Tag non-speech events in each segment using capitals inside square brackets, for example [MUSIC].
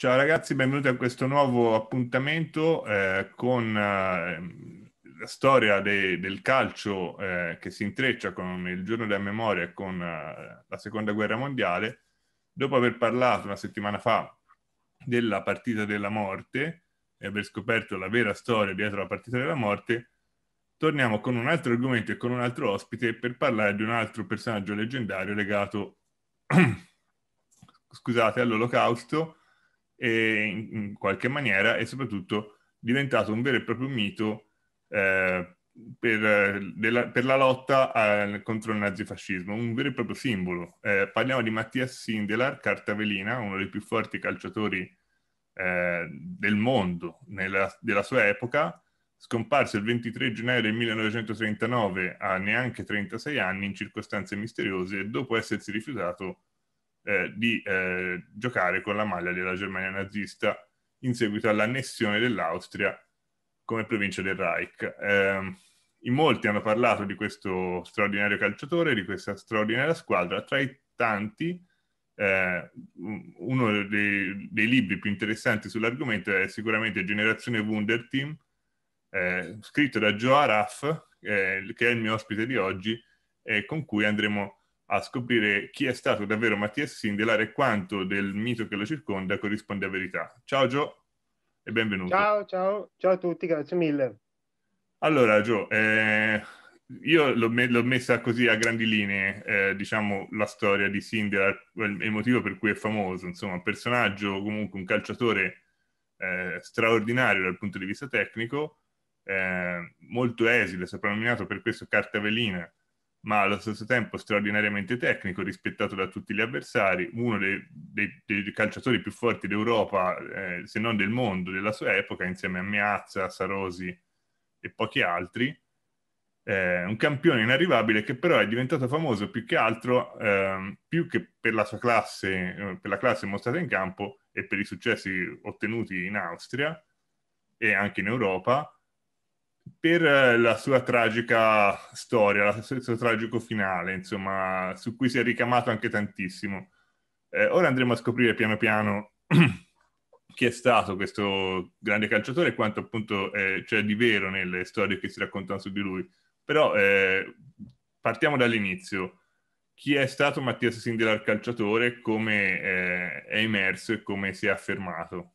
Ciao ragazzi, benvenuti a questo nuovo appuntamento eh, con eh, la storia de- del calcio eh, che si intreccia con il giorno della memoria e con eh, la seconda guerra mondiale. Dopo aver parlato una settimana fa della partita della morte e aver scoperto la vera storia dietro la partita della morte, torniamo con un altro argomento e con un altro ospite per parlare di un altro personaggio leggendario legato, [CLEARS THROAT] scusate, all'olocausto e in, in qualche maniera è soprattutto diventato un vero e proprio mito eh, per, della, per, la lotta al, contro il nazifascismo, un vero e proprio simbolo. Eh, parliamo di Mattias Sindelar, carta velina, uno dei più forti calciatori eh, del mondo nella, della sua epoca, scomparso il 23 gennaio del 1939 a neanche 36 anni in circostanze misteriose dopo essersi rifiutato eh, di eh, giocare con la maglia della Germania nazista in seguito all'annessione dell'Austria come provincia del Reich. Eh, in molti hanno parlato di questo straordinario calciatore, di questa straordinaria squadra, tra i tanti eh, uno dei, dei, libri più interessanti sull'argomento è sicuramente Generazione Wunder Team, eh, scritto da Joe Araf, eh, che è il mio ospite di oggi, e con cui andremo a a scoprire chi è stato davvero Mattias Sindelar e quanto del mito che lo circonda corrisponde a verità. Ciao Gio e benvenuto. Ciao, ciao, ciao a tutti, grazie mille. Allora Gio, eh, io l'ho, me- l'ho, messa così a grandi linee, eh, diciamo, la storia di Sindelar, il motivo per cui è famoso, insomma, un personaggio, comunque un calciatore eh, straordinario dal punto di vista tecnico, eh, molto esile, soprannominato per questo cartavellina, ma allo stesso tempo straordinariamente tecnico, rispettato da tutti gli avversari, uno dei, dei, dei calciatori più forti d'Europa, eh, se non del mondo, della sua epoca, insieme a Miazza, Sarosi e pochi altri. Eh, un campione inarrivabile che però è diventato famoso più che altro, eh, più che per la sua classe, eh, per la classe mostrata in campo e per i successi ottenuti in Austria e anche in Europa, per eh, la sua tragica storia, il suo tragico finale, insomma, su cui si è ricamato anche tantissimo. Eh, ora andremo a scoprire piano piano [CLEARS THROAT] chi è stato questo grande calciatore e quanto appunto eh, c'è di vero nelle storie che si raccontano su di lui. Però eh, partiamo dall'inizio. Chi è stato Mattias Sindelar calciatore, come eh, è emerso e come si è affermato?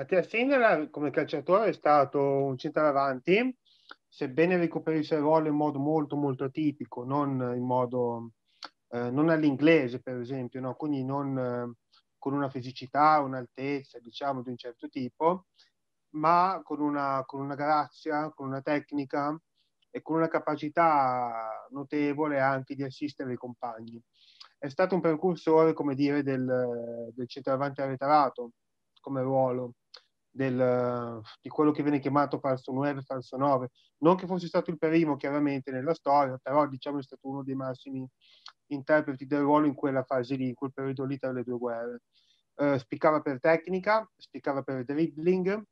Mattia Sinner come calciatore è stato un centravanti, sebbene ricoprisse il ruolo in modo molto molto tipico, non in modo eh, non all'inglese per esempio, no? quindi non eh, con una fisicità, un'altezza diciamo di un certo tipo, ma con una, con una grazia, con una tecnica e con una capacità notevole anche di assistere i compagni. È stato un precursore, come dire, del, del centravanti arretrato come ruolo, del, di quello che viene chiamato falso 9, falso 9. Non che fosse stato il primo chiaramente nella storia, però diciamo è stato uno dei massimi interpreti del ruolo in quella fase lì, in quel periodo lì tra le due guerre. Uh, spiccava per tecnica, spiccava per dribbling,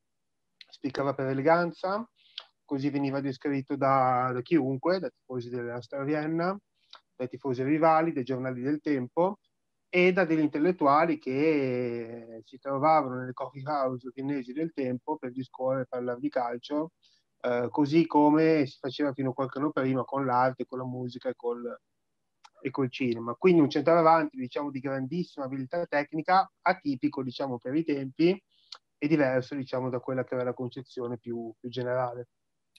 spiccava per eleganza, così veniva descritto da, da chiunque, dai tifosi della Star Vienna, dai tifosi rivali, dai giornali del tempo e da degli intellettuali che eh, si trovavano nelle coffee house viennesi del tempo per discorrere e parlare di calcio, eh, così come si faceva fino a qualche anno prima con l'arte, con la musica e col, e col cinema. Quindi un centravanti diciamo, di grandissima abilità tecnica, atipico diciamo, per i tempi e diverso diciamo, da quella che era la concezione più, più generale.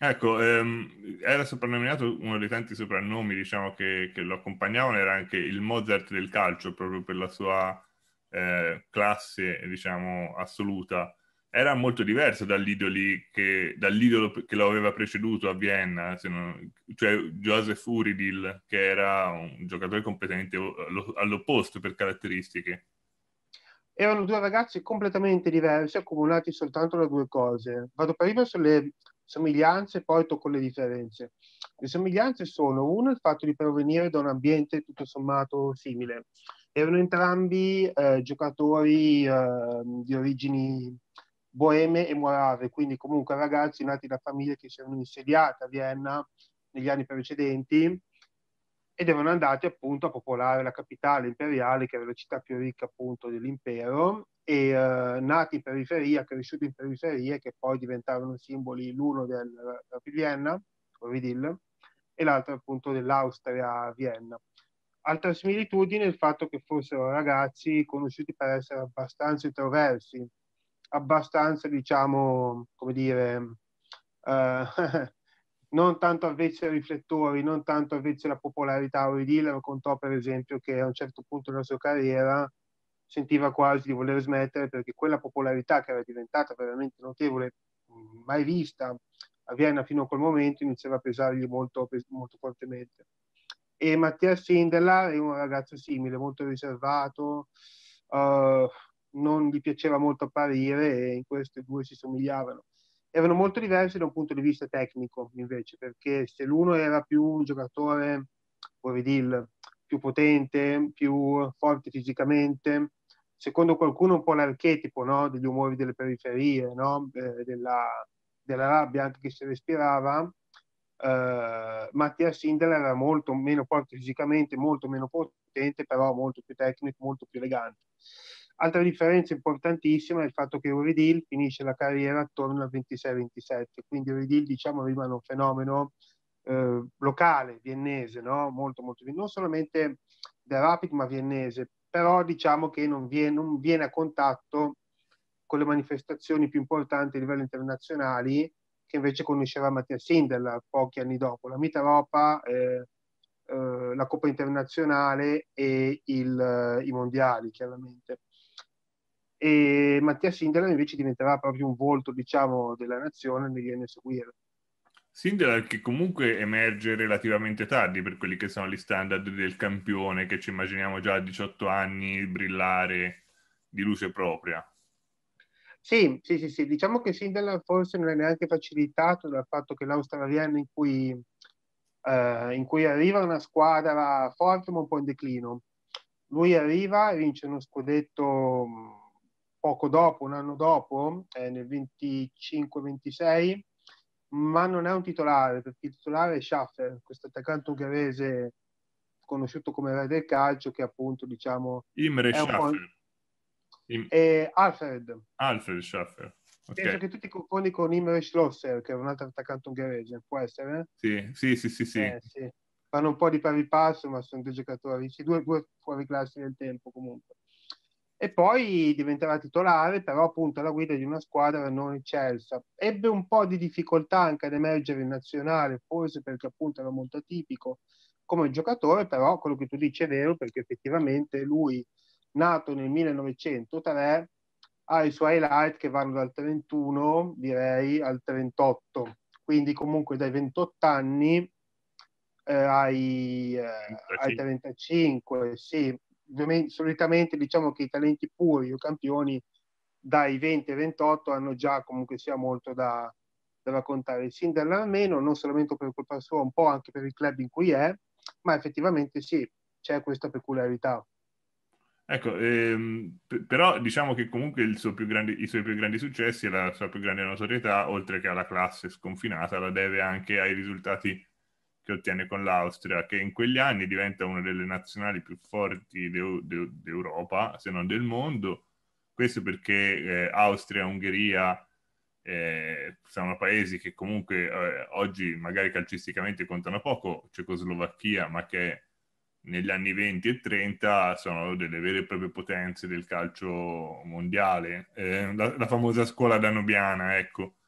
Ecco, ehm, era soprannominato uno dei tanti soprannomi diciamo, che, che, lo accompagnavano, era anche il Mozart del calcio, proprio per la sua eh, classe diciamo, assoluta. Era molto diverso che, dall'idolo che lo aveva preceduto a Vienna, non, cioè Joseph Uridil, che era un giocatore completamente all'opposto per caratteristiche. Erano due ragazzi completamente diversi, accomunati soltanto da due cose. Vado prima sulle somiglianze e poi tocco le differenze. Le somiglianze sono, uno, il fatto di provenire da un ambiente tutto sommato simile. Erano entrambi eh, giocatori eh, di origini boeme e morave, quindi comunque ragazzi nati da famiglie che si erano insediate a Vienna negli anni precedenti ed erano andati appunto a popolare la capitale imperiale, che era la città più ricca appunto dell'impero, e eh, nati in periferia, cresciuti in periferia, che poi diventarono simboli l'uno della Vienna, Ridil, e l'altro appunto dell'Austria Vienna. Altra similitudine è il fatto che fossero ragazzi conosciuti per essere abbastanza introversi, abbastanza diciamo, come dire, eh, [LAUGHS] non tanto avvezzi ai riflettori, non tanto avvezzi la popolarità. Roy Dillon contò per esempio che a un certo punto della sua carriera sentiva quasi di voler smettere perché quella popolarità che era diventata veramente notevole, mai vista a Vienna fino a quel momento, iniziava a pesargli molto, molto fortemente. E Mattias Sindela è un ragazzo simile, molto riservato, uh, non gli piaceva molto apparire e in queste due si somigliavano erano molto diversi da un punto di vista tecnico invece, perché se l'uno era più un giocatore, vorrei dire, più potente, più forte fisicamente, secondo qualcuno un po' l'archetipo no? degli umori delle periferie, no? eh, della, della, rabbia anche che si respirava, eh, Mattia Sindel era molto meno forte fisicamente, molto meno potente, però molto più tecnico, molto più elegante. Altra differenza importantissima è il fatto che Uridil finisce la carriera attorno al 26-27, quindi Uridil diciamo rimane un fenomeno eh, locale, viennese, no? molto, molto, non solamente del Rapid ma viennese, però diciamo che non viene, non viene a contatto con le manifestazioni più importanti a livello internazionale che invece conoscerà Mattias Sindel pochi anni dopo, la Mita Europa, eh, eh, la Coppa Internazionale e il, eh, i Mondiali chiaramente e Mattia Sindelar invece diventerà proprio un volto diciamo, della nazione negli anni a seguire. Sindelar che comunque emerge relativamente tardi per quelli che sono gli standard del campione che ci immaginiamo già a 18 anni brillare di luce propria. Sì, sì, sì, sì. diciamo che Sindelar forse non è neanche facilitato dal fatto che l'australiano in cui, eh, in cui arriva una squadra forte ma un po' in declino. Lui arriva e vince uno scudetto poco dopo, un anno dopo, eh, nel 25-26, ma non è un titolare, perché il titolare è Schaffer, questo attaccante ungherese conosciuto come re del calcio, che appunto diciamo... Imre Schaffer. Im... Eh, Alfred. Alfred Schaffer. Okay. Penso che tu ti confondi con Imre Schlosser, che è un altro attaccante ungherese, può essere? Sì, sì, sì, sì. sì. Eh, sì. Fanno un po' di pari passo, ma sono due giocatori, sì, due, due fuori classi nel tempo comunque e poi diventerà titolare, però appunto alla guida di una squadra non eccelsa. Ebbe un po' di difficoltà anche ad emergere in nazionale, forse perché appunto era molto atipico come giocatore, però quello che tu dici è vero perché effettivamente lui, nato nel 1903, ha i suoi highlight che vanno dal 31 direi al 38, quindi comunque dai 28 anni eh, ai, eh, ai 35, sì, ovviamente solitamente diciamo che i talenti puri o campioni dai 20 ai 28 hanno già comunque sia molto da, da raccontare. sin dall'almeno non solamente per colpa sua, un po' anche per il club in cui è, ma effettivamente sì, c'è questa peculiarità. Ecco, ehm, p- però diciamo che comunque grande, i suoi più grandi successi e la sua più grande notorietà, oltre che alla classe sconfinata, la deve anche ai risultati che ottiene con l'Austria, che in quegli anni diventa una delle nazionali più forti de- de- d'Europa, se non del mondo. Questo perché eh, Austria, Ungheria eh, sono paesi che comunque eh, oggi magari calcisticamente contano poco, Cecoslovacchia, ma che negli anni 20 e 30 sono delle vere e proprie potenze del calcio mondiale. Eh, la, la, famosa scuola danubiana, ecco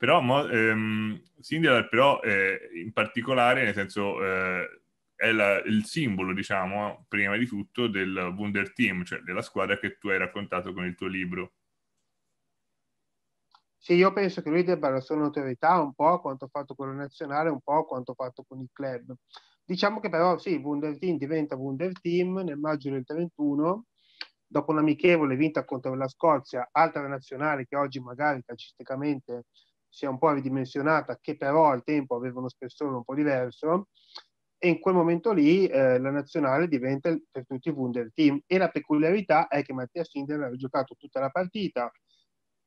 però mo, ehm, Sindelar però eh, in particolare, nel senso, eh, è la, il simbolo, diciamo, prima di tutto del Wunder Team, cioè della squadra che tu hai raccontato con il tuo libro. Sì, io penso che lui debba la sua notorietà un po' quanto ha fatto con la nazionale, un po' quanto ha fatto con il club. Diciamo che però sì, Wunder Team diventa Wunder Team nel maggio del 31, dopo un'amichevole vinta contro la Scozia, altra nazionale che oggi magari calcisticamente si è un po' ridimensionata, che però al tempo aveva uno spessore un po' diverso, e in quel momento lì eh, la nazionale diventa per tutti Wunder Team. E la peculiarità è che Mattia Sindel aveva giocato tutta la partita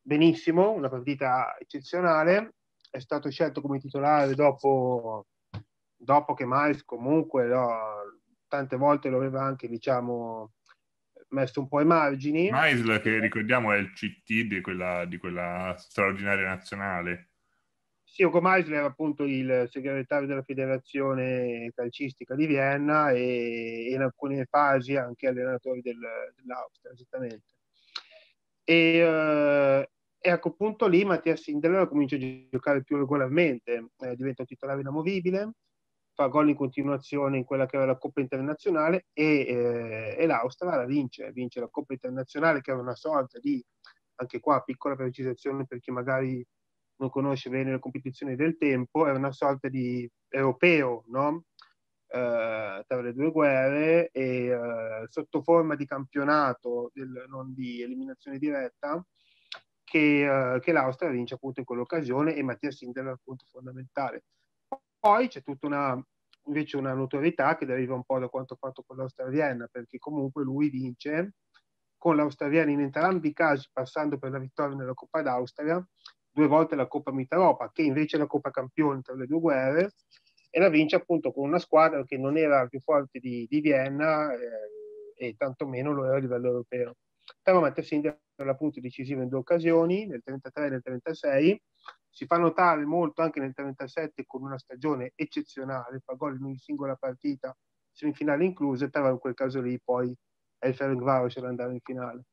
benissimo, una partita eccezionale, è stato scelto come titolare dopo, dopo che Miles comunque no, tante volte lo aveva anche diciamo messo un po' ai margini. Maisl, che ricordiamo è il CT di quella, di quella straordinaria nazionale. Sì, Ugo Maisl era appunto il segretario della federazione calcistica di Vienna e in alcune fasi anche allenatore del, dell'Austria, esattamente. E, eh, e a quel punto lì Mattia Sindelar comincia a giocare più regolarmente, eh, diventa titolare inamovibile, fa gol in continuazione in quella che era la Coppa Internazionale e, eh, e l'Austria la vince, vince la Coppa Internazionale che era una sorta di, anche qua piccola precisazione per chi magari non conosce bene le competizioni del tempo, è una sorta di europeo, no? Eh, tra le due guerre e eh, sotto forma di campionato, del, non di eliminazione diretta, che, eh, che l'Austria vince appunto in quell'occasione e Mattia Sinder era appunto fondamentale poi c'è tutta una, invece una notorietà che deriva un po' da quanto fatto con l'Austria Vienna, perché comunque lui vince con l'Austria in entrambi i casi, passando per la vittoria nella Coppa d'Austria, due volte la Coppa Mitaropa, che invece è la Coppa Campione tra le due guerre, e la vince appunto con una squadra che non era più forte di, di Vienna eh, e tantomeno lo era a livello europeo. Però Matteo Sindia era appunto decisivo in due occasioni, nel 33 e nel 36, si fa notare molto anche nel 37 con una stagione eccezionale, fa gol in ogni singola partita, semifinale incluse, però in quel caso lì poi è il Ferencváros ad andare in finale.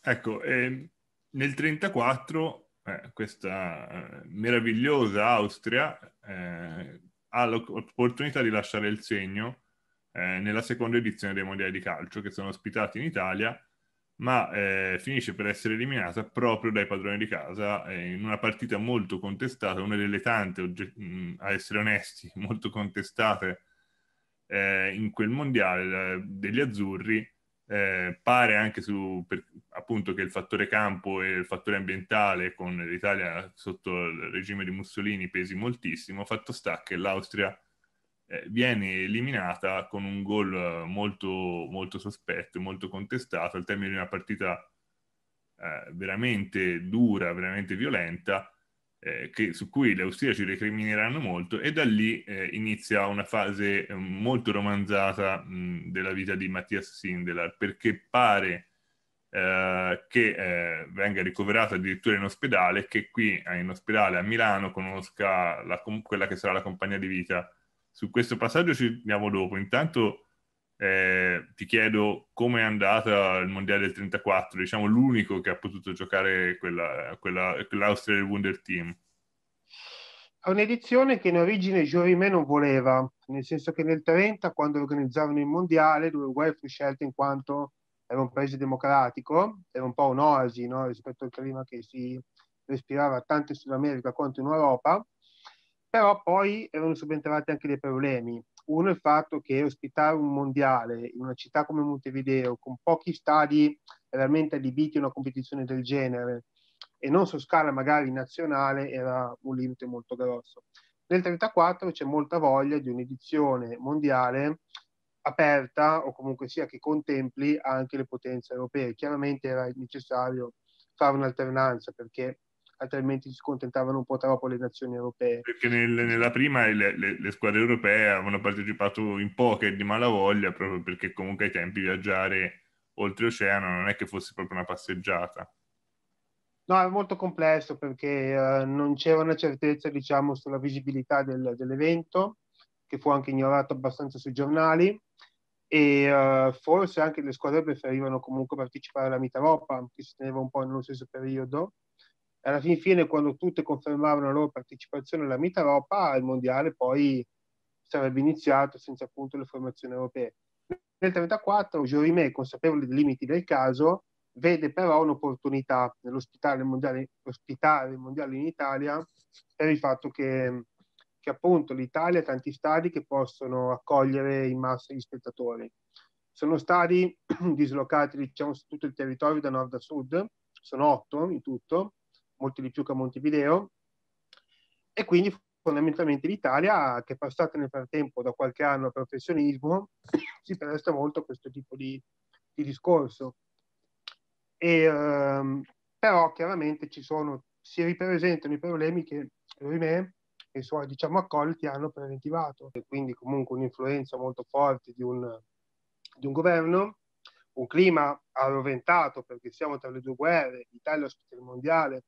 Ecco, eh, nel 34 eh, questa eh, meravigliosa Austria eh, ha l'opportunità di lasciare il segno eh, nella seconda edizione dei mondiali di calcio che sono ospitati in Italia ma eh, finisce per essere eliminata proprio dai padroni di casa eh, in una partita molto contestata, una delle tante, ogget- mh, mm, a essere onesti, [LAUGHS] molto contestate eh, in quel mondiale degli azzurri. Eh, pare anche su, per, appunto che il fattore campo e il fattore ambientale con l'Italia sotto il regime di Mussolini pesi moltissimo, fatto sta che l'Austria eh, viene eliminata con un gol eh, molto, molto sospetto, molto contestato al termine di una partita eh, veramente dura, veramente violenta, eh, che, su cui le austriaci recrimineranno molto e da lì eh, inizia una fase eh, molto romanzata mh, della vita di Mattias Sindelar, perché pare che venga ricoverato addirittura in ospedale, che qui in ospedale a Milano conosca la, quella che sarà la compagnia di vita su questo passaggio ci andiamo dopo. Intanto eh, ti chiedo come è andata il mondiale del 34, diciamo l'unico che ha potuto giocare quella, quella, quell'Austria del Wonder Team. È un'edizione che in origine Jorimè non voleva, nel senso che nel 30, quando organizzavano il mondiale, l'Uruguay fu scelto in quanto era un paese democratico, era un po' un'oasi no? rispetto al clima che si respirava tanto in Sud America quanto in Europa però poi erano subentrati anche dei problemi. Uno è il fatto che ospitare un mondiale in una città come Montevideo, con pochi stadi realmente adibiti a una competizione del genere, e non su scala magari nazionale, era un limite molto grosso. Nel 1934 c'è molta voglia di un'edizione mondiale aperta o comunque sia che contempli anche le potenze europee. Chiaramente era necessario fare un'alternanza perché altrimenti si scontentavano un po' troppo le nazioni europee. Perché nel, nella prima le, le, le, squadre europee avevano partecipato in poche di malavoglia, proprio perché comunque ai tempi viaggiare oltreoceano non è che fosse proprio una passeggiata. No, è molto complesso perché uh, non c'era una certezza, diciamo, sulla visibilità del, dell'evento, che fu anche ignorato abbastanza sui giornali e uh, forse anche le squadre preferivano comunque partecipare alla Mitroppa, che si teneva un po' nello stesso periodo, alla fin fine quando tutte confermavano la loro partecipazione alla Meet Europa, il mondiale poi sarebbe iniziato senza appunto le formazioni europee. Nel 1934 Jorimè, consapevole dei limiti del caso, vede però un'opportunità nell'ospitare il mondiale, in Italia per il fatto che, che appunto l'Italia ha tanti stadi che possono accogliere in massa gli spettatori. Sono stadi [CLEARS THROAT] dislocati diciamo, su tutto il territorio da nord a sud, sono otto in tutto, molto di più che a Montevideo, e quindi fondamentalmente l'Italia, che è passata nel frattempo da qualche anno al professionismo, si presta molto a questo tipo di, di discorso. E, ehm, però chiaramente ci sono, si ripresentano i problemi che Rimè e i suoi diciamo, accolti hanno preventivato, e quindi comunque un'influenza molto forte di un, di un governo, un clima arroventato perché siamo tra le due guerre, l'Italia ospite il mondiale,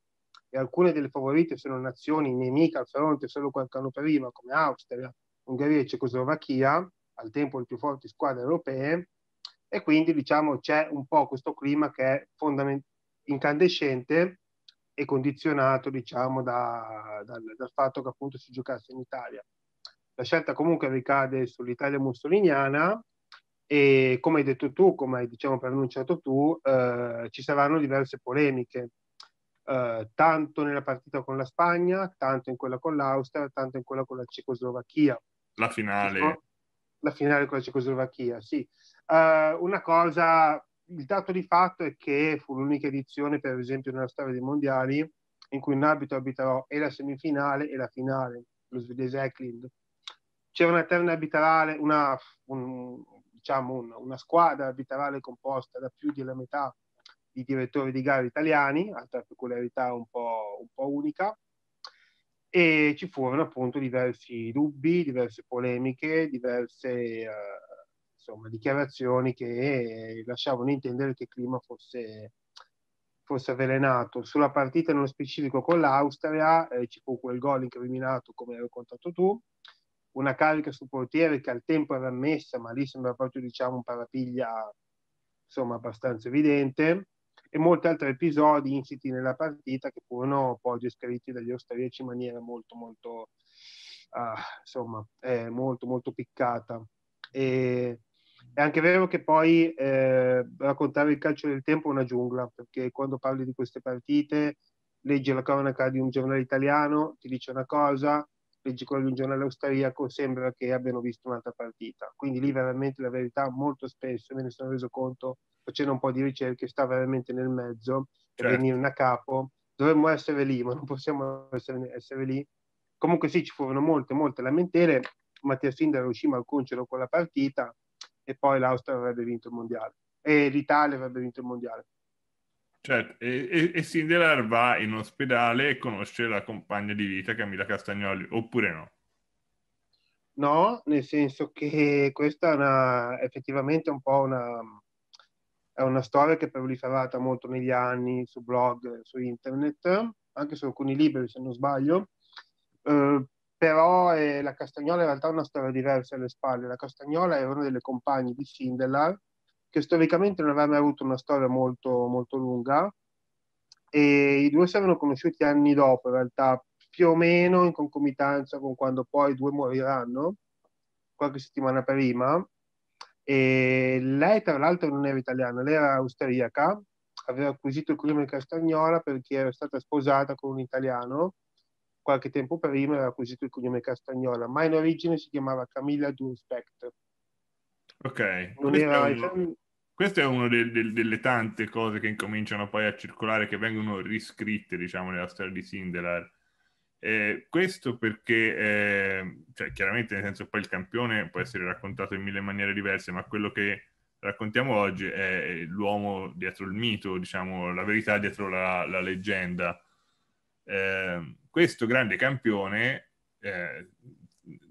e alcune delle favorite sono nazioni nemiche al fronte solo qualche anno prima, come Austria, Ungheria e Cecoslovacchia, al tempo le più forti squadre europee, e quindi diciamo c'è un po' questo clima che è fondament- incandescente e condizionato diciamo da, dal, dal fatto che appunto si giocasse in Italia. La scelta comunque ricade sull'Italia mussoliniana, e come hai detto tu, come hai diciamo, preannunciato tu, eh, ci saranno diverse polemiche eh, tanto nella partita con la Spagna, tanto in quella con l'Austria, tanto in quella con la Cecoslovacchia. La finale. La finale con la Cecoslovacchia, sì. Uh, una cosa, il dato di fatto è che fu l'unica edizione, per esempio, nella storia dei mondiali, in cui un abito arbitrò e la semifinale e la finale, lo svedese Eklund. C'era una terna abitale, una, un, diciamo un, una squadra abitale composta da più della metà i direttori di gara italiani, altra peculiarità un po', un po' unica, e ci furono appunto diversi dubbi, diverse polemiche, diverse eh, insomma, dichiarazioni che lasciavano intendere che il clima fosse, fosse avvelenato. Sulla partita nello specifico con l'Austria eh, ci fu quel gol incriminato come hai raccontato tu, una carica sul portiere che al tempo era ammessa, ma lì sembra proprio diciamo un parapiglia insomma abbastanza evidente e molti altri episodi insiti nella partita che furono poi descritti dagli austriaci in maniera molto molto uh, insomma eh, molto molto piccata e, è anche vero che poi eh, raccontare il calcio del tempo è una giungla perché quando parli di queste partite leggi la cronaca di un giornale italiano ti dice una cosa leggi quello di un giornale austriaco, sembra che abbiano visto un'altra partita. Quindi lì veramente la verità molto spesso, me ne sono reso conto facendo un po' di ricerche, sta veramente nel mezzo certo. venire a capo. Dovremmo essere lì, ma non possiamo essere, essere lì. Comunque sì, ci furono molte, molte lamentele. Mattia Sindar riuscì al concero con la partita e poi l'Austria avrebbe vinto il mondiale e l'Italia avrebbe vinto il mondiale. Certo, e, e, e Sindelar va in ospedale e conosce la compagna di vita Camilla Castagnoli, oppure no? No, nel senso che questa è una, effettivamente un po' una, è una storia che è proliferata molto negli anni su blog, su internet, anche su alcuni libri se non sbaglio, eh, però eh, la Castagnola in realtà ha una storia diversa alle spalle. La Castagnola era una delle compagne di Sindelar, che storicamente non aveva mai avuto una storia molto, molto lunga e i due si erano conosciuti anni dopo, in realtà più o meno in concomitanza con quando poi i due moriranno, qualche settimana prima. E lei, tra l'altro, non era italiana, lei era austriaca, aveva acquisito il crimine castagnola perché era stata sposata con un italiano qualche tempo prima aveva acquisito il cognome Castagnola, ma in origine si chiamava Camilla Durspect. Ok. Non era, un... Questa è una de- de- delle tante cose che incominciano poi a circolare, che vengono riscritte, diciamo, nella storia di Sindelar. Eh, questo perché, eh, cioè, chiaramente, nel senso, poi il campione può essere raccontato in mille maniere diverse, ma quello che raccontiamo oggi è l'uomo dietro il mito, diciamo, la verità dietro la, la leggenda. Eh, questo grande campione eh,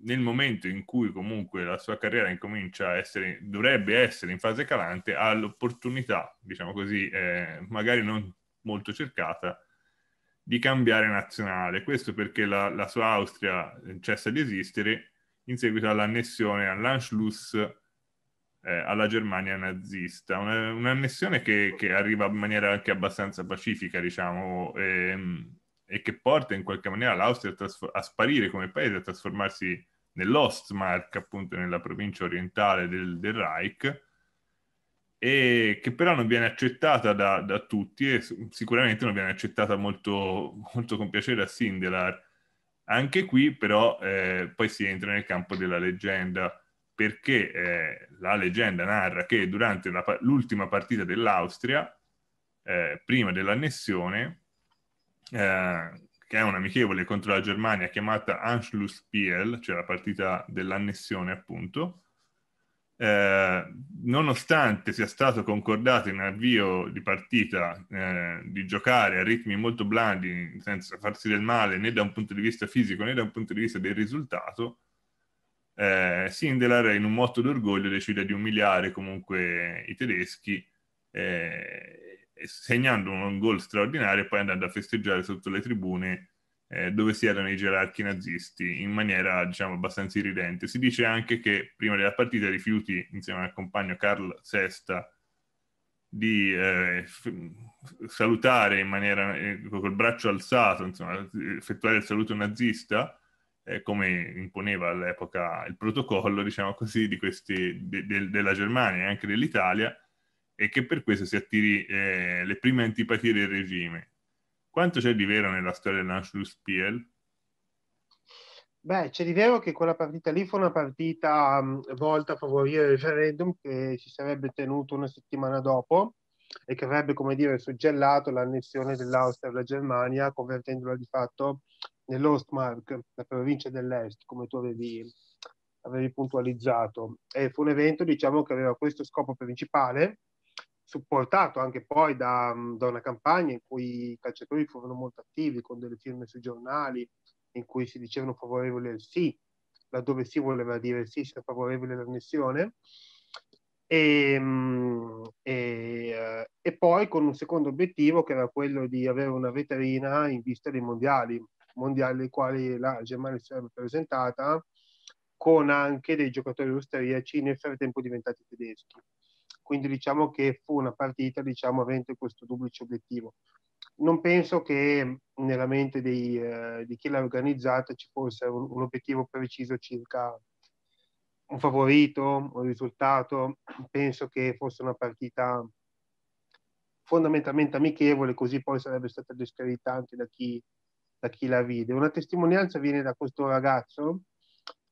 nel momento in cui comunque la sua carriera incomincia a essere, dovrebbe essere in fase calante, ha l'opportunità, diciamo così, eh, magari non molto cercata, di cambiare nazionale. Questo perché la, la sua Austria eh, cessa di esistere in seguito all'annessione all'Anschluss eh, alla Germania nazista. Una, un'annessione che, che, arriva in maniera anche abbastanza pacifica, diciamo, e, ehm, e che porta in qualche maniera l'Austria a, trasfor- a, sparire come paese, a trasformarsi nell'Ostmark, appunto nella provincia orientale del, del, Reich, e che però non viene accettata da, da tutti e sicuramente non viene accettata molto, molto con piacere a Sindelar. Anche qui però eh, poi si entra nel campo della leggenda, perché eh, la leggenda narra che durante la, l'ultima partita dell'Austria, eh, prima dell'annessione, eh, che è un amichevole contro la Germania chiamata Anschluss Piel, cioè la partita dell'annessione appunto, eh, nonostante sia stato concordato in avvio di partita eh, di giocare a ritmi molto blandi, senza farsi del male né da un punto di vista fisico né da un punto di vista del risultato, eh, Sindelar in un motto d'orgoglio decide di umiliare comunque i tedeschi eh, eh, segnando un gol straordinario e poi andando a festeggiare sotto le tribune eh, dove si erano i gerarchi nazisti in maniera diciamo abbastanza irridente. Si dice anche che prima della partita rifiuti insieme al compagno Carl Sesta di eh, f- salutare in maniera eh, col braccio alzato, insomma, effettuare il saluto nazista eh, come imponeva all'epoca il protocollo, diciamo così, di questi, de- de- della Germania e anche dell'Italia e che per questo si attiri eh, le prime antipatie del regime. Quanto c'è di vero nella storia dell'Anschluss-Piel? Beh, c'è di vero che quella partita lì fu una partita um, volta a favorire il referendum che si sarebbe tenuto una settimana dopo e che avrebbe, come dire, suggellato l'annessione dell'Austria alla Germania, convertendola di fatto nell'Ostmark, la provincia dell'Est, come tu avevi, avevi puntualizzato. E fu un evento, diciamo, che aveva questo scopo principale, supportato anche poi da, mm, da, una campagna in cui i calciatori furono molto attivi con delle firme sui giornali in cui si dicevano favorevoli al sì, laddove sì voleva dire sì, sia favorevole all'annessione. E, mm, e, eh, e, poi con un secondo obiettivo che era quello di avere una vetrina in vista dei mondiali, mondiali ai quali la Germania si sarebbe presentata con anche dei giocatori austriaci nel frattempo diventati tedeschi quindi diciamo che fu una partita diciamo, avente questo duplice obiettivo. Non penso che nella mente dei, eh, di chi l'ha organizzata ci fosse un, un obiettivo preciso circa un favorito, un risultato. Penso che fosse una partita fondamentalmente amichevole, così poi sarebbe stata descritta anche da chi, da chi la vide. Una testimonianza viene da questo ragazzo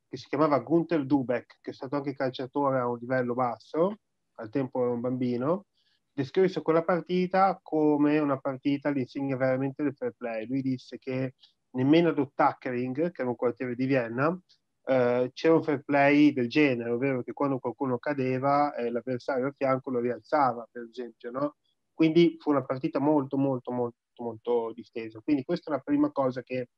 che si chiamava Gunther Dubeck, che è stato anche calciatore a un livello basso, al tempo era un bambino, descrisse quella partita come una partita all'insegna veramente del fair play. Lui disse che nemmeno ad Ottackering, che era un quartiere di Vienna, eh, c'era un fair play del genere, ovvero che quando qualcuno cadeva eh, l'avversario a fianco lo rialzava, per esempio, no? Quindi fu una partita molto, molto, molto, molto distesa. Quindi questa è la prima cosa che,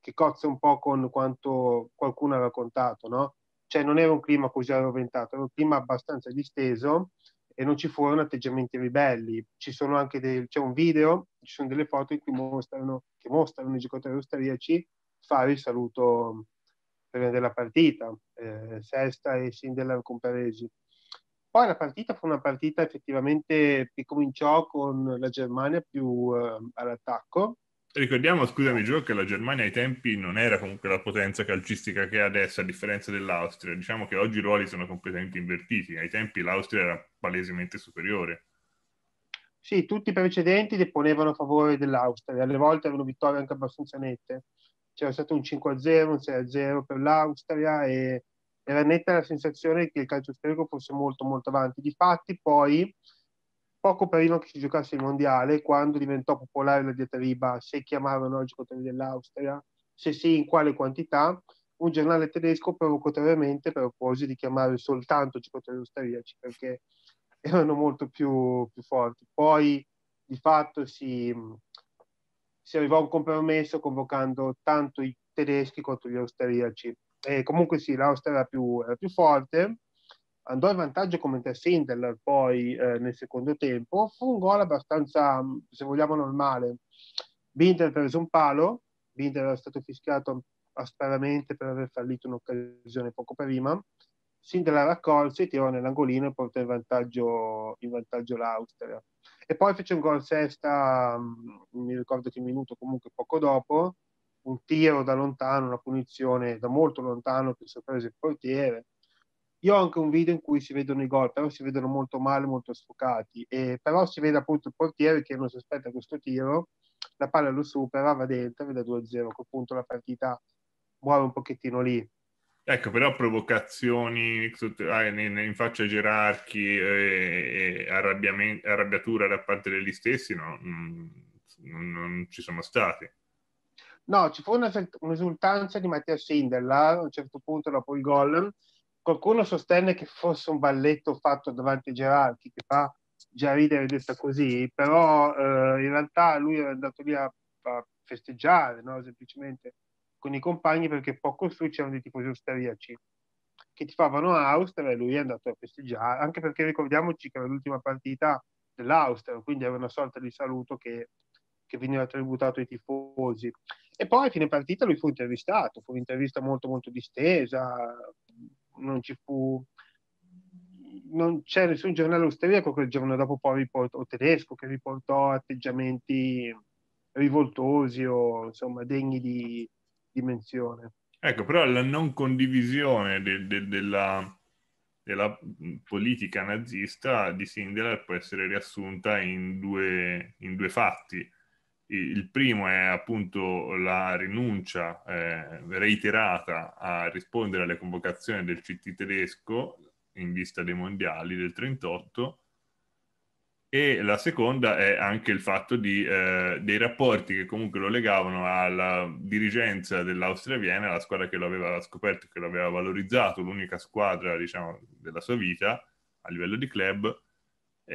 che cozza un po' con quanto qualcuno ha raccontato, no? cioè non era un clima così arroventato, era un clima abbastanza disteso e non ci furono atteggiamenti ribelli. Ci sono anche dei, c'è un video, ci sono delle foto in cui mostrano, che mostrano i giocatori austriaci fare il saluto prima della partita, eh, Sesta e Sindelar con Paresi. Poi la partita fu una partita effettivamente che cominciò con la Germania più eh, all'attacco, Ricordiamo, scusami Gio, che la Germania ai tempi non era comunque la potenza calcistica che è adesso, a differenza dell'Austria. Diciamo che oggi i ruoli sono completamente invertiti. Ai tempi l'Austria era palesemente superiore. Sì, tutti i precedenti deponevano a favore dell'Austria. Alle volte avevano vittorie anche abbastanza nette. C'era stato un 5-0, un 6-0 per l'Austria e era netta la sensazione che il calcio storico fosse molto molto avanti. Difatti poi poco prima che si giocasse il mondiale, quando diventò popolare la diatriba se chiamavano i giocatori dell'Austria, se sì in quale quantità, un giornale tedesco provocatoriamente propose di chiamare soltanto giocatori austriaci perché erano molto più, più forti. Poi di fatto si, si, arrivò a un compromesso convocando tanto i tedeschi quanto gli austriaci. E comunque sì, l'Austria era più, era più forte, andò in vantaggio come Sender poi eh, nel secondo tempo, fu un gol abbastanza, mm, se vogliamo, normale. Binder prese un palo, Binder era stato fischiato asperamente per aver fallito un'occasione poco prima, Sinder la raccolse tirò nell'angolino e portò in vantaggio, in vantaggio l'Austria. E poi fece un gol sesta, mm, mi ricordo che minuto comunque poco dopo, un tiro da lontano, una punizione da molto lontano che sorprese il portiere io ho anche un video in cui si vedono i gol, però si vedono molto male, molto sfocati. E, però si vede appunto il portiere che non si aspetta questo tiro, la palla lo supera, va dentro, vede 2-0. A quel punto la partita muove un pochettino lì. Ecco, però provocazioni ah, in faccia ai gerarchi eh, e arrabbiatura da parte degli stessi no, non ci sono stati. No, ci fu una, un'esultanza di Mattia Sindel a un certo punto dopo il gol Qualcuno sostenne che fosse un balletto fatto davanti ai Gerarchi, che fa già ridere detta così, però eh, in realtà lui era andato lì a, a festeggiare, no? semplicemente con i compagni, perché poco su c'erano dei tifosi austriaci che tifavano Austria e lui è andato a festeggiare, anche perché ricordiamoci che era l'ultima partita dell'Austria, quindi era una sorta di saluto che, che veniva tributato ai tifosi. E poi a fine partita lui fu intervistato, fu un'intervista molto molto distesa, non ci fu non c'è nessun giornale austriaco che il giorno dopo poi riportò, o tedesco che riportò atteggiamenti rivoltosi o insomma degni di dimensione. Ecco, però la non condivisione de, de, della, della, politica nazista di Sindler può essere riassunta in due, in due fatti. Il primo è appunto la rinuncia eh, reiterata a rispondere alle convocazioni del CT tedesco in vista dei mondiali del 38 e la seconda è anche il fatto di, eh, dei rapporti che comunque lo legavano alla dirigenza dell'Austria Vienna, la squadra che lo aveva scoperto, che lo aveva valorizzato, l'unica squadra diciamo, della sua vita a livello di club,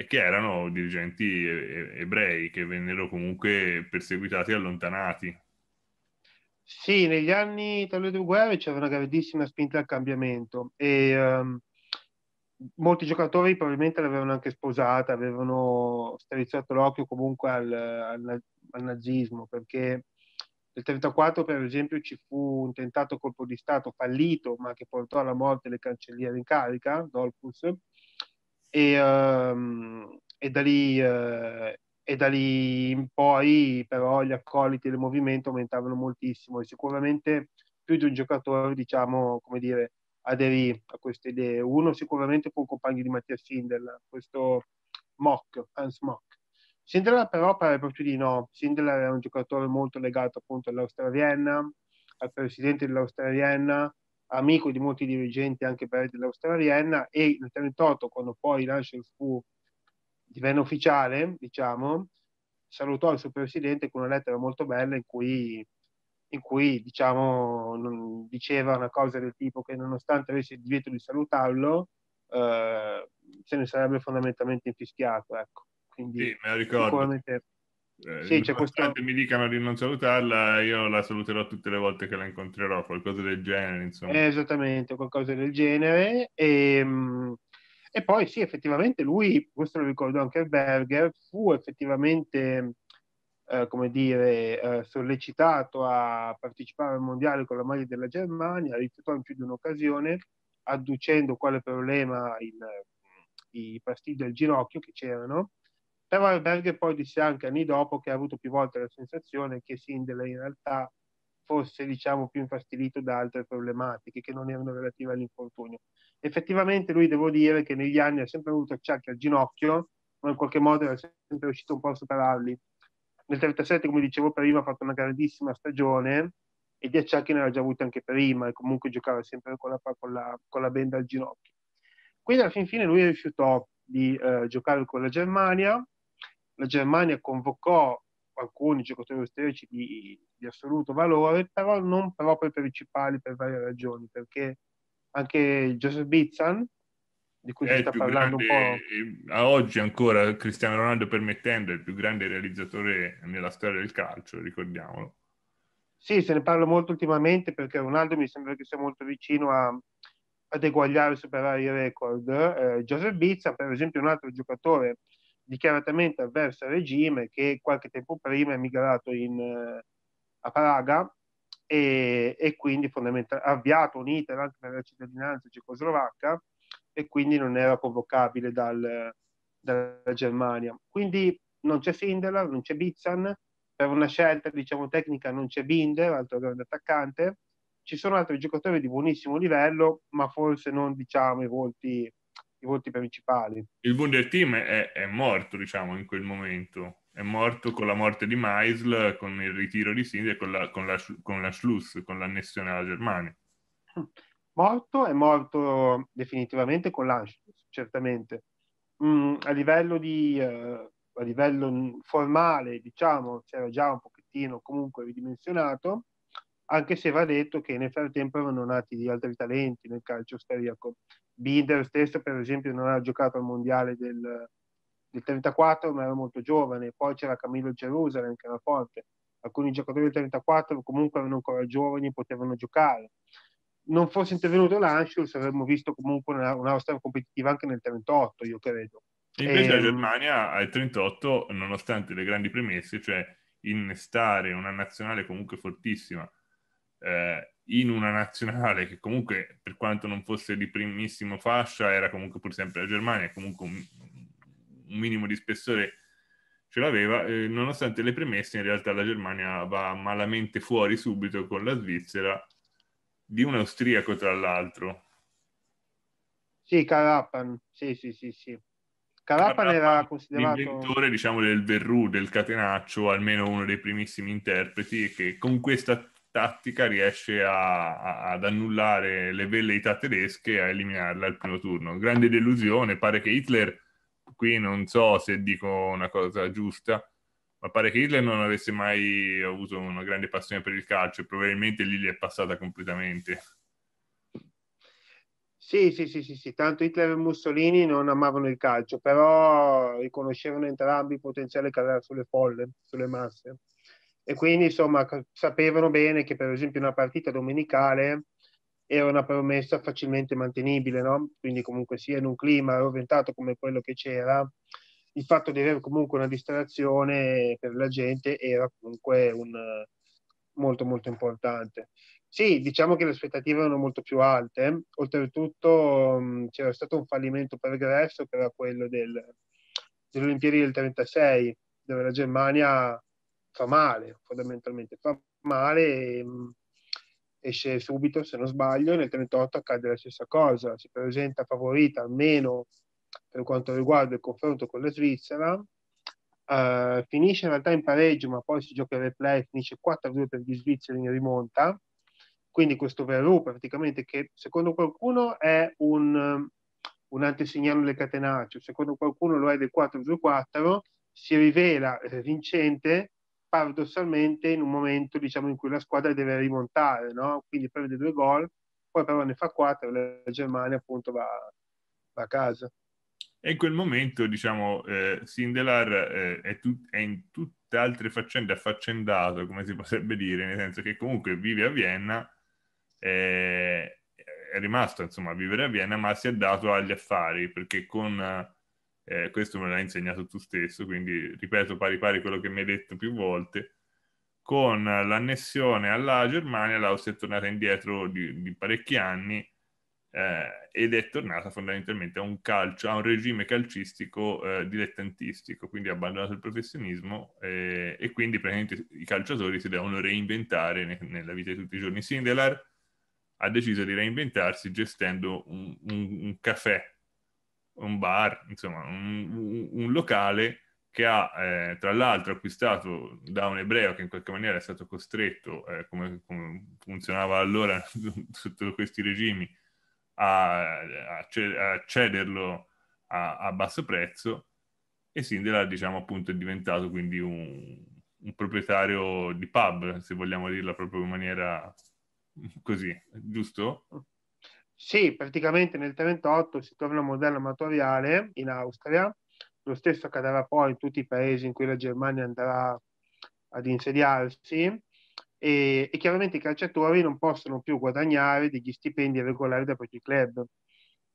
che erano dirigenti ebrei che vennero comunque perseguitati e allontanati. Sì, negli anni tra le due guerre c'era una grandissima spinta al cambiamento e um, molti giocatori probabilmente l'avevano anche sposata, avevano strizzato l'occhio comunque al, al, al nazismo perché nel 1934, per esempio, ci fu un tentato colpo di Stato fallito, ma che portò alla morte del cancelliere in carica, Dolphus, e, uh, e, da lì, uh, e, da lì, in poi però gli accoliti del movimento aumentavano moltissimo e sicuramente più di un giocatore, diciamo, come dire, aderì a queste idee. Uno sicuramente fu un compagno di Mattia Sindel, questo Mock, Hans Mock. Sindel però pare proprio di no, Sindel era un giocatore molto legato appunto all'Austria Vienna, al presidente dell'Austria Vienna, amico di molti dirigenti anche per dell'australiana e nel 38 quando poi Lansing fu divenne ufficiale, diciamo, salutò il suo presidente con una lettera molto bella in cui, in cui diciamo, diceva una cosa del tipo che nonostante avesse il divieto di salutarlo, eh, se ne sarebbe fondamentalmente infischiato. Ecco. Quindi, sì, me lo ricordo. Sicuramente... Eh, sì, c'è questo... mi dicano di non salutarla, io la saluterò tutte le volte che la incontrerò, qualcosa del genere, insomma. Eh, esattamente, qualcosa del genere. E, ehm, e, poi sì, effettivamente lui, questo lo ricordo anche a Berger, fu effettivamente, eh, come dire, eh, sollecitato a partecipare al mondiale con la maglia della Germania, rifiutò in più di un'occasione, adducendo quale problema il, i pastigli al ginocchio che c'erano però Alberghe poi disse anche anni dopo che ha avuto più volte la sensazione che Sindler in realtà fosse diciamo, più infastidito da altre problematiche che non erano relative all'infortunio. Effettivamente lui devo dire che negli anni ha sempre avuto acciacchi al ginocchio, ma in qualche modo era sempre riuscito un po' a superarli. Nel 37, come dicevo prima, ha fatto una grandissima stagione e di acciacchi ne aveva già avuti anche prima e comunque giocava sempre con la, con, la, con la, benda al ginocchio. Quindi alla fin fine lui rifiutò di eh, giocare con la Germania, la Germania convocò alcuni giocatori austriaci di, di, assoluto valore, però non proprio i principali per varie ragioni, perché anche Joseph Bizan, di cui è si sta parlando grande, un po'... A oggi ancora, Cristiano Ronaldo permettendo, è il più grande realizzatore nella storia del calcio, ricordiamolo. Sì, se ne parlo molto ultimamente perché Ronaldo mi sembra che sia molto vicino a, ad eguagliare e superare i record. Eh, Joseph Bizzan, per esempio, è un altro giocatore dichiaratamente avversa al regime che qualche tempo prima è migrato in, eh, a Praga e, e quindi fondamentalmente ha avviato un iter anche per la cittadinanza cecoslovacca e quindi non era convocabile dal, dalla Germania. Quindi non c'è Sindelar, non c'è Bizan, per una scelta diciamo tecnica non c'è Binder, altro grande attaccante, ci sono altri giocatori di buonissimo livello, ma forse non diciamo i volti i voti principali. Il Wunder Team è, è, morto, diciamo, in quel momento. È morto con la morte di Meisl, con il ritiro di Sindia, con la, con, con la Schluss, con l'annessione alla Germania. Morto è morto definitivamente con l'Anschluss, certamente. Mm, a, livello di, eh, a livello formale, diciamo, c'era già un pochettino comunque ridimensionato, anche se va detto che nel frattempo erano nati altri talenti nel calcio austriaco. Binder stesso, per esempio, non ha giocato al mondiale del, del 34, ma era molto giovane. Poi c'era Camillo Gerusalemme, che era forte. Alcuni giocatori del 34 comunque erano ancora giovani e potevano giocare. Non fosse intervenuto l'Anschluss, avremmo visto comunque una, una competitiva anche nel 38, io credo. Invece e... la ehm, Germania al 38, nonostante le grandi premesse, cioè innestare una nazionale comunque fortissima eh, in una nazionale che comunque, per quanto non fosse di primissimo fascia, era comunque pur sempre la Germania, comunque un, un minimo di spessore ce l'aveva, eh, nonostante le premesse, in realtà la Germania va malamente fuori subito con la Svizzera, di un austriaco tra l'altro. Sì, Carapan, sì, sì, sì, sì. Carapan, era considerato... L'inventore, diciamo, del Verrù, del Catenaccio, almeno uno dei primissimi interpreti, che con questa tattica riesce a, a, ad annullare le velleità tedesche e a eliminarle al primo turno. Grande delusione, pare che Hitler, qui non so se dico una cosa giusta, ma pare che Hitler non avesse mai avuto una grande passione per il calcio e probabilmente lì gli è passata completamente. Sì, sì, sì, sì, sì, tanto Hitler e Mussolini non amavano il calcio, però riconoscevano entrambi il potenziale che aveva sulle folle, sulle masse e quindi insomma sapevano bene che per esempio una partita domenicale era una promessa facilmente mantenibile, no? quindi comunque sia in un clima roventato come quello che c'era, il fatto di avere comunque una distrazione per la gente era comunque un, molto molto importante. Sì, diciamo che le aspettative erano molto più alte, oltretutto mh, mm, c'era stato un fallimento pregresso che era quello del, delle Olimpiadi del 36, dove la Germania fa male, fondamentalmente fa male, e, mm, esce subito se non sbaglio, nel 38 accade la stessa cosa, si presenta favorita almeno per quanto riguarda il confronto con la Svizzera, Uh, finisce in realtà in pareggio, ma poi si gioca il replay, finisce 4-2 per gli svizzeri in rimonta. Quindi questo Verru praticamente che secondo qualcuno è un, eh, un antesignano del catenaccio, secondo qualcuno lo è del 4-2-4, si rivela vincente paradossalmente in un momento diciamo, in cui la squadra deve rimontare, no? quindi prende due gol, poi però ne fa quattro e la Germania appunto va, va, a casa. E in quel momento, diciamo, eh, Sindelar eh, è, tut- è, in tutte altre faccende affaccendato, come si potrebbe dire, nel senso che comunque vive a Vienna, eh, è rimasto insomma a vivere a Vienna, ma si è dato agli affari, perché con eh, questo me l'hai insegnato tu stesso, quindi ripeto pari pari quello che mi hai detto più volte, con l'annessione alla Germania l'Austria è tornata indietro di, di parecchi anni eh, ed è tornata fondamentalmente a un calcio, a un regime calcistico eh, dilettantistico, quindi ha abbandonato il professionismo eh, e quindi praticamente i calciatori si devono reinventare ne, nella vita di tutti i giorni. Sindelar ha deciso di reinventarsi gestendo un, un, un caffè un bar, insomma un, un locale che ha eh, tra l'altro acquistato da un ebreo che in qualche maniera è stato costretto, eh, come, come, funzionava allora [LAUGHS] sotto questi regimi, a, a cederlo a, a, basso prezzo e Sindela diciamo appunto è diventato quindi un, un proprietario di pub, se vogliamo dirla proprio in maniera così, giusto? Sì, praticamente nel 1938 si trova una modella amatoriale in Austria, lo stesso accadrà poi in tutti i paesi in cui la Germania andrà ad insediarsi e, e chiaramente i calciatori non possono più guadagnare degli stipendi regolari da propri club.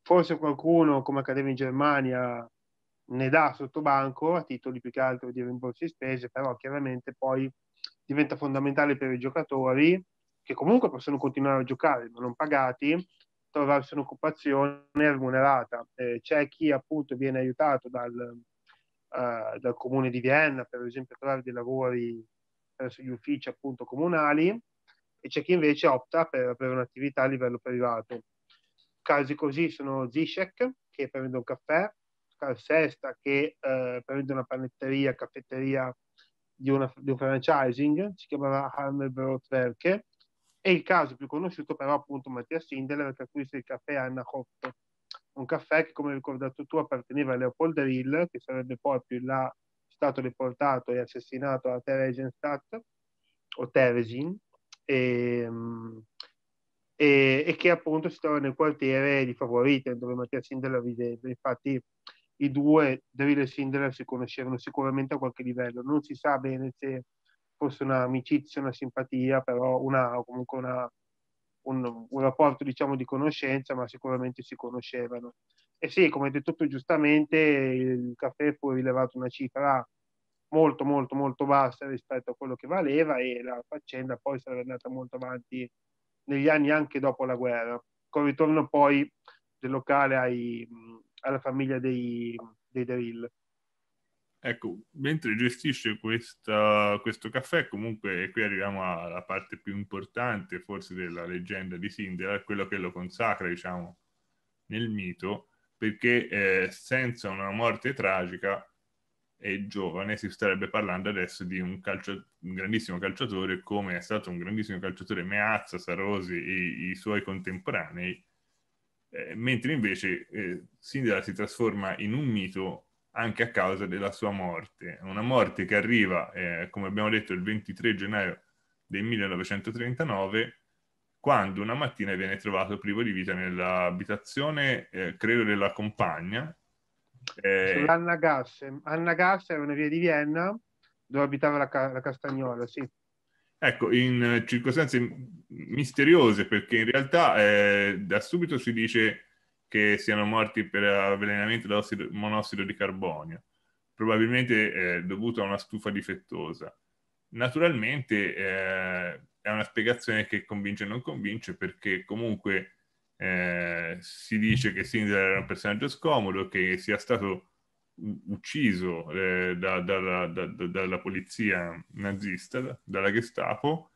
Forse qualcuno, come accadeva in Germania, ne dà sotto banco a titoli più che altro di rimborsi spese, però chiaramente poi diventa fondamentale per i giocatori che comunque possono continuare a giocare ma non pagati trovarsi un'occupazione remunerata. Eh, c'è chi appunto viene aiutato dal, eh, dal, comune di Vienna, per esempio, a trovare dei lavori presso gli uffici appunto comunali, e c'è chi invece opta per avere un'attività a livello privato. Casi così sono Zishek, che prende un caffè, Carl Sesta, che eh, prende una panetteria, caffetteria di, una, di un franchising, si chiamava Hammerbrothwerke, e il caso più conosciuto però appunto Mattia Sindler che acquista il caffè Anna Hopp, un caffè che come ricordato tu apparteneva a Leopold Rill, che sarebbe poi più in là stato deportato e assassinato a Theresienstadt o Teresin e, ehm, e, e, che appunto si trova nel quartiere di Favorite dove Mattia Sindler viveva. Infatti i due, Drill e Sindler si conoscevano sicuramente a qualche livello, non si sa bene se forse un'amicizia, una simpatia, però una, comunque una, un, un, rapporto diciamo di conoscenza, ma sicuramente si conoscevano. E sì, come hai detto tu giustamente, il caffè fu rilevato una cifra molto molto molto bassa rispetto a quello che valeva e la faccenda poi sarebbe andata molto avanti negli anni anche dopo la guerra, con ritorno poi del locale ai, alla famiglia dei, dei Deril. Ecco, mentre gestisce questa, questo caffè, comunque qui arriviamo alla parte più importante forse della leggenda di Sindela, quello che lo consacra, diciamo, nel mito, perché eh, senza una morte tragica e giovane si starebbe parlando adesso di un, calcio, un, grandissimo calciatore come è stato un grandissimo calciatore Meazza, Sarosi e i suoi contemporanei, eh, mentre invece eh, Sindela si trasforma in un mito anche a causa della sua morte. Una morte che arriva, eh, come abbiamo detto, il 23 gennaio del 1939, quando una mattina viene trovato privo di vita nell'abitazione, eh, credo, della compagna. Eh... Anna Gasse era una via di Vienna dove abitava la, ca- la Castagnola, sì. Ecco, in circostanze misteriose, perché in realtà eh, da subito si dice che siano morti per avvelenamento da monossido di carbonio, probabilmente eh, dovuto a una stufa difettosa. Naturalmente eh, è una spiegazione che convince e non convince perché comunque eh, si dice che Sindel era un personaggio scomodo, che sia stato ucciso eh, da, da, da, dalla polizia nazista, dalla Gestapo.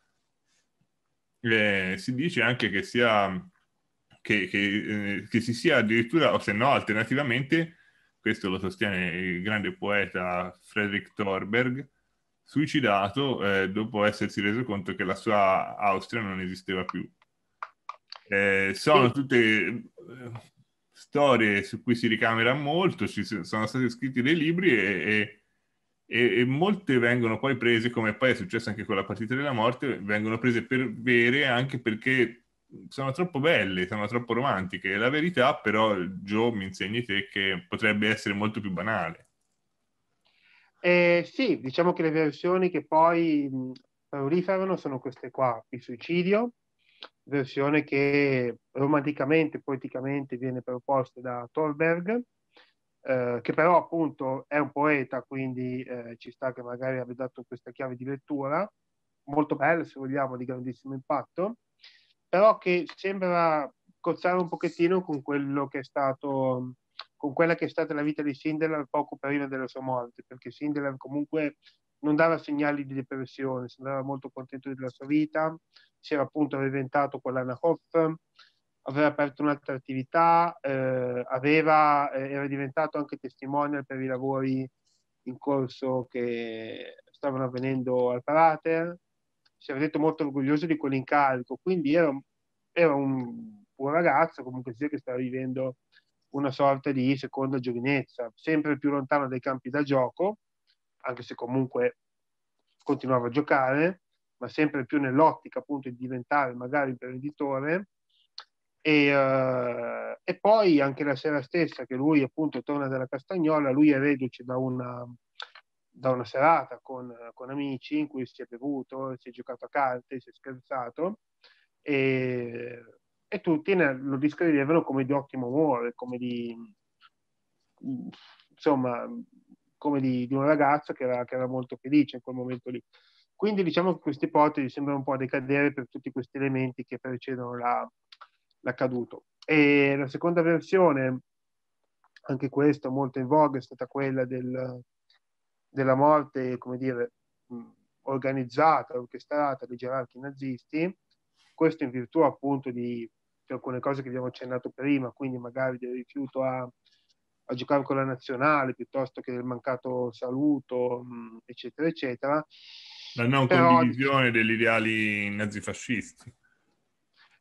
Eh, si dice anche che sia che, che, eh, che si sia addirittura, o se no alternativamente, questo lo sostiene il grande poeta Frederick Thorberg, suicidato eh, dopo essersi reso conto che la sua Austria non esisteva più. Eh, sono tutte eh, storie su cui si ricamera molto, ci sono stati scritti dei libri e, e, e, molte vengono poi prese, come poi è successo anche con la partita della morte, vengono prese per vere anche perché sono troppo belle, sono troppo romantiche. La verità, però, Joe, mi insegni te che potrebbe essere molto più banale. Eh, sì, diciamo che le versioni che poi proliferano sono queste qua, il suicidio, versione che romanticamente, poeticamente viene proposta da Thorberg, eh, che però appunto è un poeta, quindi eh, ci sta che magari abbia dato questa chiave di lettura, molto bella se vogliamo, di grandissimo impatto però che sembra cozzare un pochettino con quello che è stato con quella che è stata la vita di Sindelar poco prima della sua morte, perché Sindelar comunque non dava segnali di depressione, sembrava molto contento della sua vita, si era appunto reinventato con l'Anna Hoff, aveva aperto un'altra attività, eh, aveva, eh, era diventato anche testimonial per i lavori in corso che stavano avvenendo al Parater, si era detto molto orgoglioso di quell'incarico, quindi era, era un, buon ragazzo comunque sia che stava vivendo una sorta di seconda giovinezza, sempre più lontano dai campi da gioco, anche se comunque continuava a giocare, ma sempre più nell'ottica appunto di diventare magari imprenditore. E, uh, e poi anche la sera stessa che lui appunto torna dalla Castagnola, lui è reduce da una, da una serata con, con, amici in cui si è bevuto, si è giocato a carte, si è scherzato e, e tutti ne, lo descrivevano come di ottimo umore, come di insomma come di, di un ragazzo che era, che era, molto felice in quel momento lì. Quindi diciamo che questa ipotesi sembra un po' decadere per tutti questi elementi che precedono la, l'accaduto. E la seconda versione, anche questa molto in voga, è stata quella del, della morte, come dire, organizzata, orchestrata dai gerarchi nazisti, questo in virtù appunto di, di, alcune cose che abbiamo accennato prima, quindi magari del rifiuto a, a giocare con la nazionale piuttosto che del mancato saluto, eccetera, eccetera. La non Però, condivisione degli ideali nazifascisti.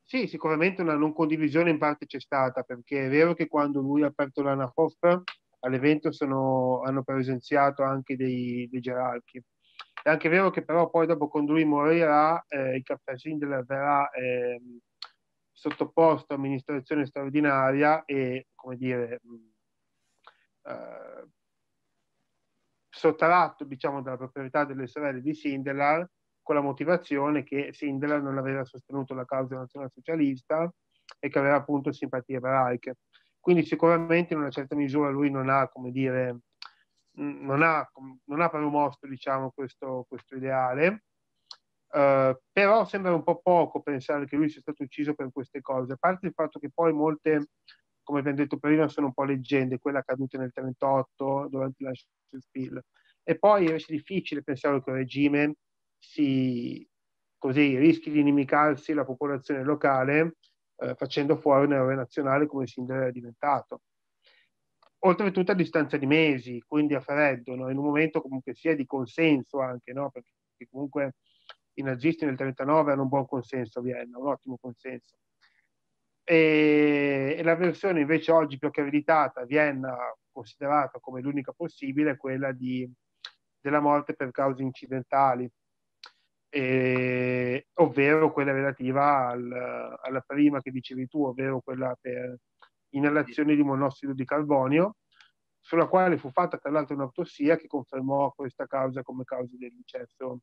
Sì, sicuramente una non condivisione in parte c'è stata, perché è vero che quando lui ha aperto l'Anahof all'evento sono, hanno presenziato anche dei, dei, gerarchi. È anche vero che però poi dopo quando lui morirà eh, il caffè Schindler verrà eh, sottoposto a amministrazione straordinaria e, come dire, mh, mm, eh, sottratto diciamo, dalla proprietà delle sorelle di Sindelar con la motivazione che Sindelar non aveva sostenuto la causa nazionalsocialista e che aveva appunto simpatie ebraiche. Quindi sicuramente in una certa misura lui non ha, come dire, non ha, non ha promosso diciamo, questo, questo ideale, uh, però sembra un po' poco pensare che lui sia stato ucciso per queste cose, a parte il fatto che poi molte, come abbiamo detto prima, sono un po' leggende, quella accaduta nel 1938 durante la Spill. E poi è difficile pensare che un regime si, così rischi di inimicarsi la popolazione locale eh, facendo fuori un'eroe nazionale come Sindel è diventato. Oltretutto a distanza di mesi, quindi a freddo, no? in un momento comunque sia di consenso anche, no? perché comunque i nazisti nel 1939 hanno un buon consenso a Vienna, un ottimo consenso. E, e la versione invece oggi più accreditata, Vienna considerata come l'unica possibile, è quella di, della morte per cause incidentali, eh, ovvero quella relativa al, alla prima che dicevi tu, ovvero quella per inalazione di monossido di carbonio, sulla quale fu fatta tra l'altro un'autossia che confermò questa causa come causa del decesso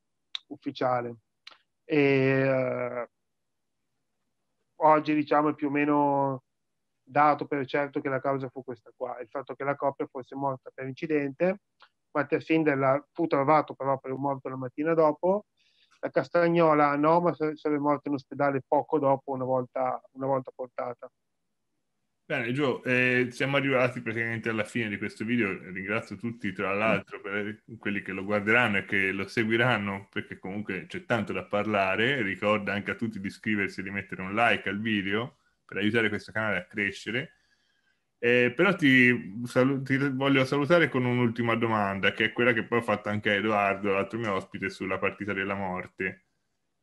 ufficiale. E, eh, oggi diciamo è più o meno dato per certo che la causa fu questa qua, il fatto che la coppia fosse morta per incidente, Mattia Sindel fu trovato proprio morto la mattina dopo, la castagnola no, ma sarebbe morta in ospedale poco dopo, una volta, una volta portata. Bene, Gio, eh, siamo arrivati praticamente alla fine di questo video. Ringrazio tutti, tra l'altro, per quelli che lo guarderanno e che lo seguiranno, perché comunque c'è tanto da parlare. Ricorda anche a tutti di iscriversi e di mettere un like al video per aiutare questo canale a crescere. Eh, però ti, salu- ti, voglio salutare con un'ultima domanda, che è quella che poi ho fatto anche a Edoardo, l'altro mio ospite, sulla partita della morte.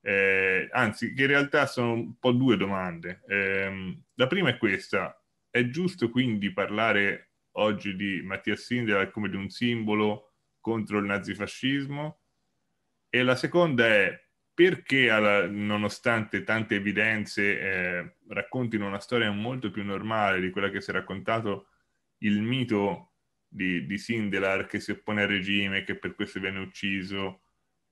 Eh, anzi, che in realtà sono un po' due domande. Eh, la prima è questa. È giusto quindi parlare oggi di Mattias Sindel come di un simbolo contro il nazifascismo? E la seconda è, perché alla, nonostante tante evidenze eh, raccontino una storia molto più normale di quella che si è raccontato il mito di, di Sindelar che si oppone al regime, che per questo viene ucciso,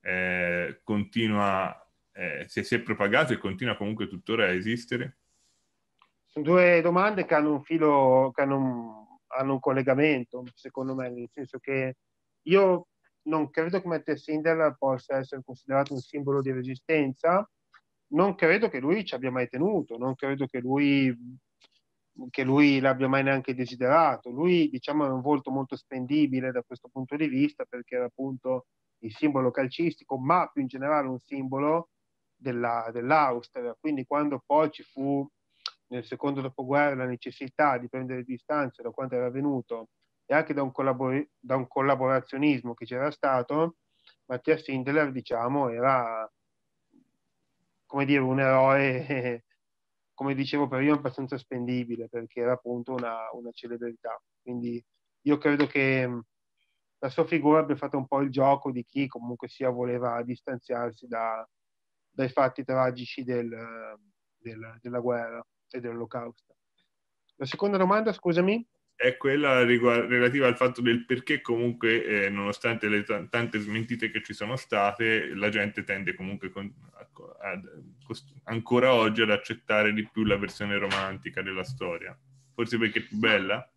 eh, continua, eh, si, è, si, è, propagato e continua comunque tuttora a esistere? Sono due domande che hanno un filo, che hanno un, hanno un collegamento, secondo me, nel senso che io non credo che Matteo Sindel possa essere considerato un simbolo di resistenza, non credo che lui ci abbia mai tenuto, non credo che lui, che lui l'abbia mai neanche desiderato. Lui diciamo è un volto molto spendibile da questo punto di vista perché era appunto il simbolo calcistico, ma più in generale un simbolo della, dell'Austria. Quindi quando poi ci fu nel secondo dopoguerra la necessità di prendere distanze da quanto era avvenuto e anche da un, collabor- da un collaborazionismo che c'era stato, Mattia Sindler, diciamo, era come dire un eroe, [LAUGHS] come dicevo prima, abbastanza spendibile perché era appunto una, una celebrità. Quindi io credo che la sua figura abbia fatto un po' il gioco di chi comunque sia voleva distanziarsi da, dai fatti tragici del, del, della guerra e dell'olocausto. La seconda domanda, scusami è quella rigu- relativa al fatto del perché comunque, eh, nonostante le t- tante smentite che ci sono state, la gente tende comunque con- a- cost- ancora oggi ad accettare di più la versione romantica della storia. Forse perché è più bella?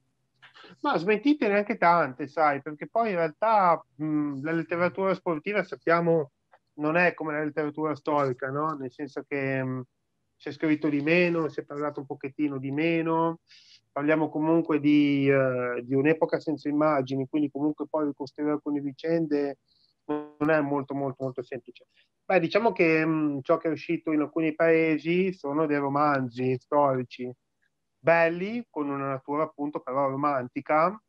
Ma smentite neanche tante, sai, perché poi in realtà mh, la letteratura sportiva sappiamo non è come la letteratura storica, no? Nel senso che mh, si è scritto di meno, si è parlato un pochettino di meno, parliamo comunque di, eh, di un'epoca senza immagini, quindi comunque poi ricostruire alcune vicende non è molto molto molto semplice. Beh, diciamo che mh, mm, ciò che è uscito in alcuni paesi sono dei romanzi storici belli, con una natura appunto però romantica,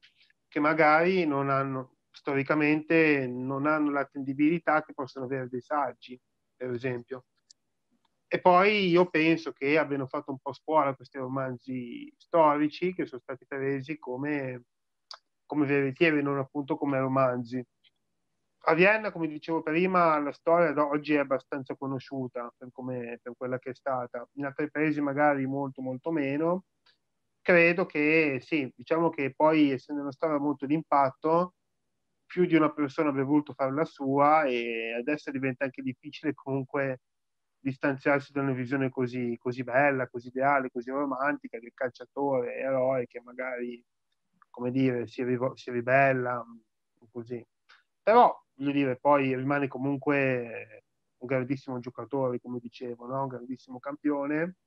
che magari non hanno, storicamente non hanno l'attendibilità che possono avere dei saggi, per esempio. E poi io penso che abbiano fatto un po' scuola questi romanzi storici che sono stati presi come, come veritieri, non appunto come romanzi. A Vienna, come dicevo prima, la storia ad oggi è abbastanza conosciuta per, per quella che è stata, in altri paesi magari molto molto meno. Credo che sì, diciamo che poi essendo una storia molto d'impatto, più di una persona avrebbe voluto fare la sua e adesso diventa anche difficile comunque distanziarsi da una visione così, così bella, così ideale, così romantica del calciatore eroe che magari, come dire, si, rivo- si ribella, mm, così. Però, voglio dire, poi rimane comunque un grandissimo giocatore, come dicevo, no? un grandissimo campione,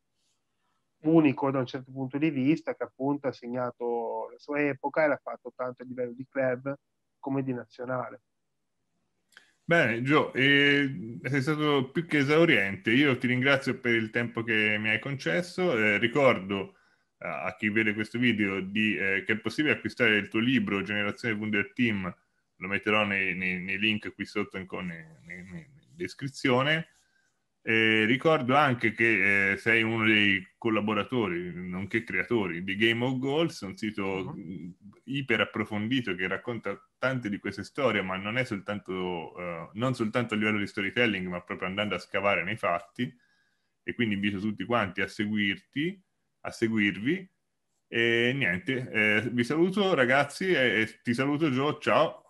unico da un certo punto di vista, che appunto ha segnato la sua epoca e l'ha fatto tanto a livello di club come di nazionale. Bene, Gio, eh, sei stato più che esauriente. Io ti ringrazio per il tempo che mi hai concesso. Eh, ricordo eh, a chi vede questo video di, eh, che è possibile acquistare il tuo libro Generazione Wunder Team, lo metterò nei, nei, nei link qui sotto in, in, in, in descrizione. Eh, ricordo anche che eh, sei uno dei collaboratori, nonché creatori di Game of Goals, un sito uh-huh. iper approfondito che racconta tante di queste storie, ma non è soltanto, uh, non soltanto a livello di storytelling, ma proprio andando a scavare nei fatti. E quindi invito tutti quanti a seguirti, a seguirvi. E niente, eh, vi saluto ragazzi e, ti saluto Gio, ciao.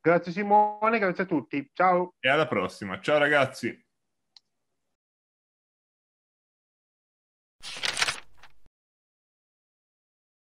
Grazie Simone, grazie a tutti, ciao. E alla prossima, ciao ragazzi.